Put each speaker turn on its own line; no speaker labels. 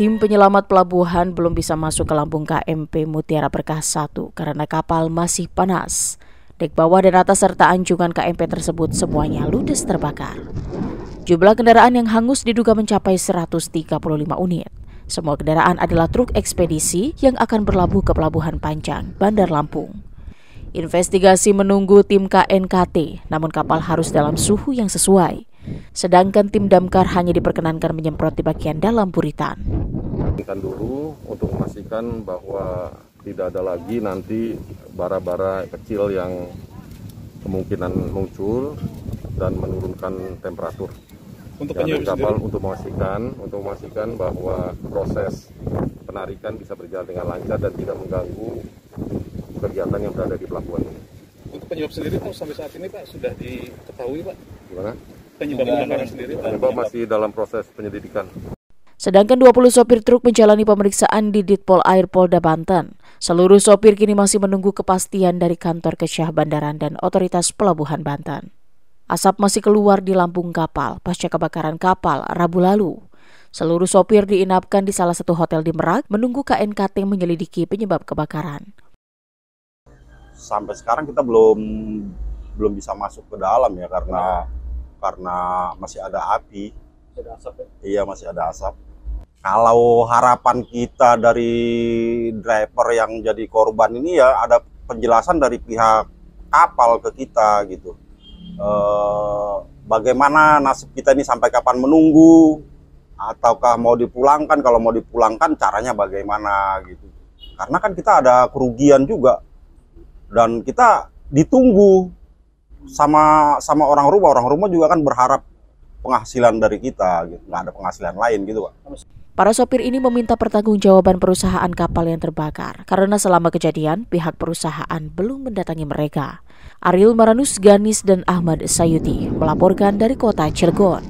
Tim penyelamat pelabuhan belum bisa masuk ke lambung KMP Mutiara Berkah 1 karena kapal masih panas. Dek bawah dan atas serta anjungan KMP tersebut semuanya ludes terbakar. Jumlah kendaraan yang hangus diduga mencapai 135 unit. Semua kendaraan adalah truk ekspedisi yang akan berlabuh ke Pelabuhan Panjang, Bandar Lampung. Investigasi menunggu tim KNKT, namun kapal harus dalam suhu yang sesuai. Sedangkan tim damkar hanya diperkenankan menyemprot di bagian dalam buritan.
Kita dulu untuk memastikan bahwa tidak ada lagi nanti bara-bara kecil yang kemungkinan muncul dan menurunkan temperatur. Untuk ya, kapal sendiri. untuk memastikan untuk memastikan bahwa proses penarikan bisa berjalan dengan lancar dan tidak mengganggu kegiatan yang berada di pelabuhan ini. Untuk penyebab sendiri Pak sampai saat ini Pak sudah diketahui Pak? Gimana? Penyebab kebakaran sendiri Pak? Penyebab masih dalam proses penyelidikan.
Sedangkan 20 sopir truk menjalani pemeriksaan di Ditpol Air Polda Banten. Seluruh sopir kini masih menunggu kepastian dari kantor kesyah bandaran dan otoritas pelabuhan Banten. Asap masih keluar di lambung kapal pasca kebakaran kapal Rabu lalu. Seluruh sopir diinapkan di salah satu hotel di Merak menunggu KNKT menyelidiki penyebab kebakaran.
Sampai sekarang kita belum belum bisa masuk ke dalam ya karena karena masih ada api. ada asap ya? Iya masih ada asap kalau harapan kita dari driver yang jadi korban ini ya ada penjelasan dari pihak kapal ke kita gitu e, bagaimana nasib kita ini sampai kapan menunggu ataukah mau dipulangkan kalau mau dipulangkan caranya bagaimana gitu karena kan kita ada kerugian juga dan kita ditunggu sama sama orang rumah orang rumah juga kan berharap penghasilan dari kita gitu nggak ada penghasilan lain gitu pak
Para sopir ini meminta pertanggungjawaban perusahaan kapal yang terbakar karena selama kejadian pihak perusahaan belum mendatangi mereka. Ariel Maranus Ganis dan Ahmad Sayuti melaporkan dari kota Cilegon.